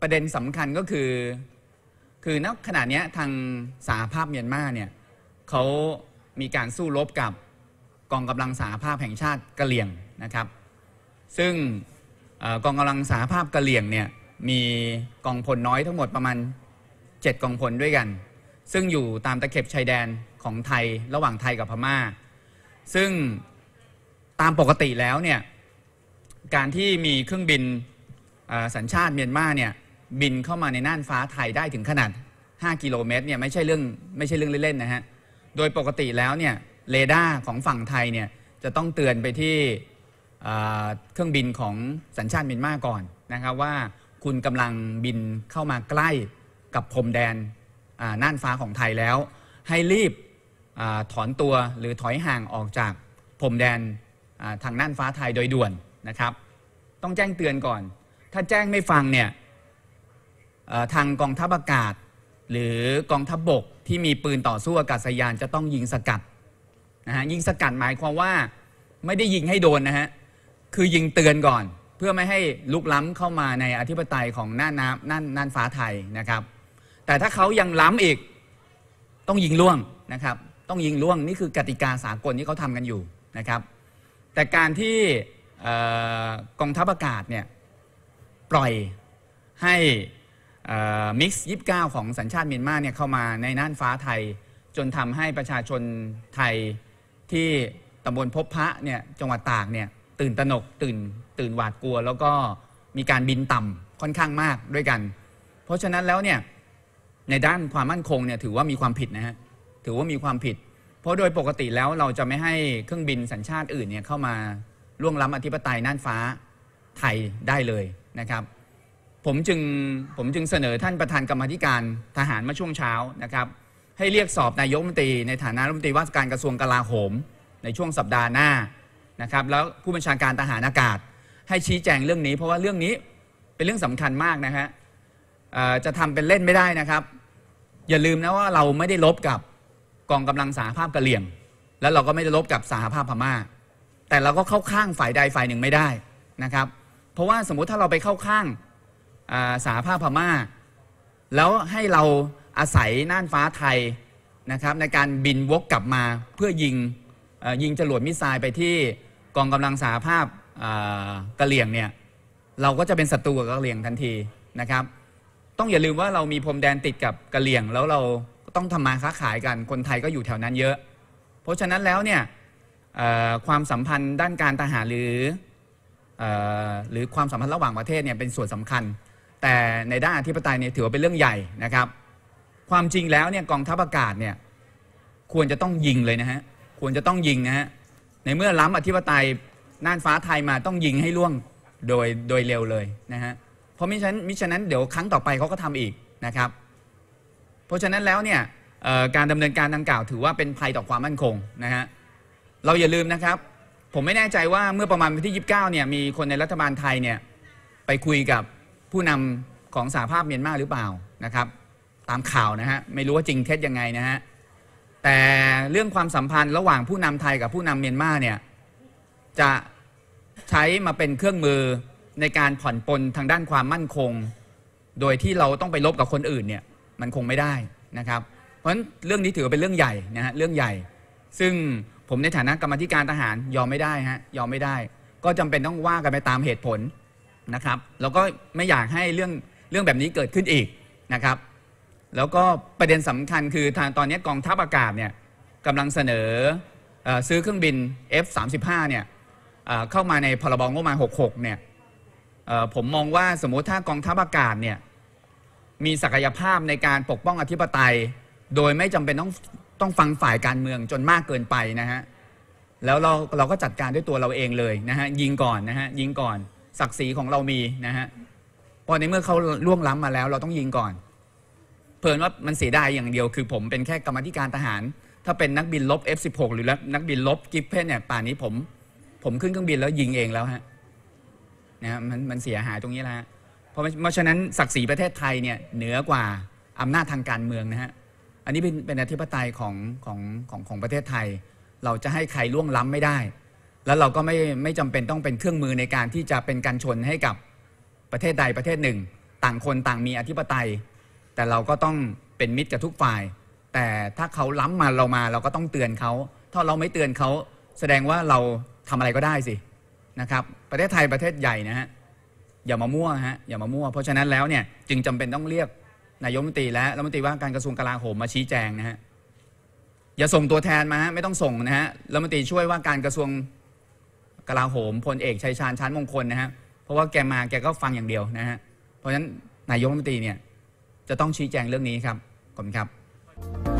ประเด็นสำคัญก็คือ คือณขณะนี้ทางสหภาพเมียนมาเนี่ยเขามีการสู้รบกับกองกำลังสหภาพแห่งชาติกะเหลี่ยงนะครับ ซึ่งกองกำลังสหภาพกะเหลี่ยงเนี่ยมีกองพลน้อยทั้งหมดประมาณ 7 กองพลด้วยกัน ซึ่งอยู่ตามตะเข็บชายแดนของไทยระหว่างไทยกับพม่า ซึ่งตามปกติแล้วเนี่ยการที่มีเครื่องบินสัญชาติเมียนมาเนี่ยบินเข้ามาในน่านฟ้าไทยได้ถึงขนาด 5 กิโลเมตรเนี่ยไม่ใช่เรื่องไม่ใช่เรื่องเล่นๆนะฮะ โดยปกติแล้วเนี่ย เรดาร์ของฝั่งไทยเนี่ยจะต้องเตือนไปที่ เครื่องบินของสัญชาติเมียนมาก่อนนะครับว่าคุณกำลังบินเข้ามาใกล้กับพรมแดนน่านฟ้าของไทยแล้ว ให้รีบอถอนตัวหรือถอยห่างออกจากพรมแดนทางน่านฟ้าไทยโดยด่วนนะครับต้องแจ้งเตือนก่อน ถ้าแจ้งไม่ฟังเนี่ยทางกองทัพอากาศหรือกองทัพบบกที่มีปืนต่อสู้อากาศยานจะต้องยิงสกัดนะฮะยิงสกัดหมายความว่า ไม่ได้ยิงให้โดนนะฮะคือยิงเตือนก่อน เพื่อไม่ให้ลุกล้ำเข้ามาในอธิปไตยของน่านน้ำน่านน่านฟ้าไทยนะครับ แต่ถ้าเขายังล้ำอีกต้องยิงล่วงนะครับต้องยิงล่วงนี่คือกติกาสากลที่เขาทำกันอยู่นะครับ แต่การที่กองทัพอากาศเนี่ยปล่อยให้มิกซ์ยีของสัญชาติเมียนมาเนี่ยเข้ามาในน่านฟ้าไทย จนทำให้ประชาชนไทยที่ตำบลพบพระเนี่ยจังหวัดตากเนี่ยตื่นตระหนกตื่น ตื่นหวาดกลัว แล้วก็มีการบินต่ำค่อนข้างมากด้วยกัน เพราะฉะนั้นแล้วเนี่ยในด้านความมั่นคงเนี่ยถือว่ามีความผิดนะฮะถือว่ามีความผิด เพราะโดยปกติแล้วเราจะไม่ให้เครื่องบินสัญชาติอื่นเนี่ยเข้ามาล่วงล้ำอธิปไตยน่านฟ้าไทยได้เลยนะครับผม จึง ผมจึงเสนอท่านประธานกรรมธิการทหารมาช่วงเช้านะครับให้เรียกสอบ นายกรัฐมนตรี ในฐานะรัฐมนตรีว่าการกระทรวงกลาโหม ในช่วงสัปดาห์หน้านะครับแล้วผู้บัญชาการทหารอากาศ ให้ชี้แจงเรื่องนี้ เพราะว่าเรื่องนี้เป็นเรื่องสำคัญมาก นะฮะจะ ทำ เป็นเล่นไม่ได้นะครับ อย่าลืมนะว่าเราไม่ได้ลบกับกองกำลังสหภาพกะเหลี่ยงแล้วเราก็ไม่ได้ลบกับสหภาพพม่าแต่เราก็เข้าข้างฝ่ายใดฝ่ายหนึ่งไม่ได้นะครับเพราะว่าสมมุติถ้าเราไปเข้าข้างสาภาพพม่า แล้วให้เราอาศัยน่านฟ้าไทยนะครับในการบินวกกลับมาเพื่อยิงยิงจรวดมิสไซล์ไปที่กองกำลังสาภาพกะเหลี่ยงเนี่ยเราก็จะเป็นศัตรูกับกะเหลี่ยงทันทีนะครับต้องอย่าลืมว่าเรามีพรมแดนติดกับกะเหลี่ยงแล้วเราต้องทำมาค้าขายกันคนไทยก็อยู่แถวนั้นเยอะ เพราะฉะนั้นแล้วเนี่ยความสัมพันธ์ด้านการทหารหรือหรือความสัมพันธ์ระหว่างประเทศเนี่ยเป็นส่วนสำคัญแต่ในด้านอธิปไตยเนี่ยถือว่าเป็นเรื่องใหญ่นะครับ ความจริงแล้วเนี่ยกองทัพอากาศเนี่ยควรจะต้องยิงเลยนะฮะควรจะต้องยิงนะฮะในเมื่อล้ำอธิปไตยน่านฟ้าไทยมาต้องยิงให้ล่วงโดยโดยเร็วเลยนะฮะเพราะมิฉะนั้นมิฉะนั้น เดี๋ยวครั้งต่อไปเขาก็ทำอีกนะครับ เพราะฉะนั้นแล้วเนี่ยการดำเนินการดังกล่าวถือว่าเป็นภัยต่อความมั่นคงนะฮะเราอย่าลืมนะครับผมไม่แน่ใจว่าเมื่อประมาณวันที่ 29เนี่ยมีคนในรัฐบาลไทยเนี่ยไปคุยกับผู้นำของสหภาพเมียนมาหรือเปล่านะครับ ตามข่าวนะฮะไม่รู้ว่าจริงเท็จยังไงนะฮะแต่เรื่องความสัมพันธ์ ระหว่างผู้นำไทยกับผู้นำเมียนมาเนี่ยจะใช้มาเป็นเครื่องมือในการผ่อนปลนทางด้านความมั่นคง โดยที่เราต้องไปลบกับคนอื่นเนี่ยมันคงไม่ได้นะครับเพราะฉะนั้นเรื่องนี้ถือเป็นเรื่องใหญ่นะฮะเรื่องใหญ่ ซึ่งผมในฐานะกรรมธิการทหารยอมไม่ได้ฮะยอมไม่ได้ ก็จำเป็นต้องว่ากันไปตามเหตุผลนะครับแล้วก็ไม่อยากให้เรื่องเรื่องแบบนี้เกิดขึ้นอีกนะครับ แล้วก็ประเด็นสำคัญคือทางตอนนี้กองทัพอากาศเนี่ยกำลังเสนอซื้อเครื่องบิน F35 เนี่ยเข้ามาในพรบงบมา66เนี่ยผมมองว่าสมมติถ้ากองทัพอากาศเนี่ยมีศักยภาพในการปกป้องอธิปไตย โดยไม่จำเป็นต้องต้องฟังฝ่ายการเมืองจนมากเกินไปนะฮะแล้วเราเราก็จัดการด้วยตัวเราเองเลยนะฮะยิงก่อนนะฮะยิงก่อนศักดิ์ศรีของเรามีนะฮะพอในเมื่อเขาล่วงล้ำมาแล้ว เราต้องยิงก่อนเพิ่นว่ามันเสียดายอย่างเดียวคือผมเป็นแค่กรรมธิการทหาร ถ้าเป็นนักบินลบ F16 หรือนักบินลบกิฟเพนเนี่ยป่านนี้ผมผมขึ้นเครื่องบินแล้วยิงเองแล้วฮะนะมันมันเสียหายตรงนี้แล้วะเพราะเพราะฉะนั้นศักดิ์ศรีประเทศไทยเนี่ยเหนือกว่าอำนาจทางการเมืองนะฮะอันนี้เป็นเป็นอธิปไตยของของของของประเทศไทย เราจะให้ใครล่วงล้ำไม่ได้แล้วเราก็ไม่ไม่จำเป็นต้องเป็นเครื่องมือในการที่จะเป็นการชนให้กับประเทศใดประเทศหนึ่ง ต่างคนต่างมีอธิปไตย แต่เราก็ต้องเป็นมิตรกับทุกฝ่าย แต่ถ้าเขาล้ำมาเรามา เราก็ต้องเตือนเขา ถ้าเราไม่เตือนเขาแสดงว่าเราทำอะไรก็ได้สินะครับประเทศไทยประเทศใหญ่นะฮะอย่ามามั่วฮะอย่ามามั่ว เพราะฉะนั้นแล้วเนี่ยจึงจำเป็นต้องเรียกนายกรัฐมนตรีและรัฐมนตรีว่าการกระทรวงกลาโหมมาชี้แจงนะฮะอย่าส่งตัวแทนมาฮะไม่ต้องส่งนะฮะรัฐมนตรีช่วยว่าการกระทรวงลาโหมพลเอกชัยชาญช้านมงคลนะฮะ เพราะว่าแกมาแกก็ฟังอย่างเดียวนะฮะ เพราะฉะนั้นนายกรัฐมนตรีเนี่ย จะต้องชี้แจงเรื่องนี้ครับ ขอบคุณครับ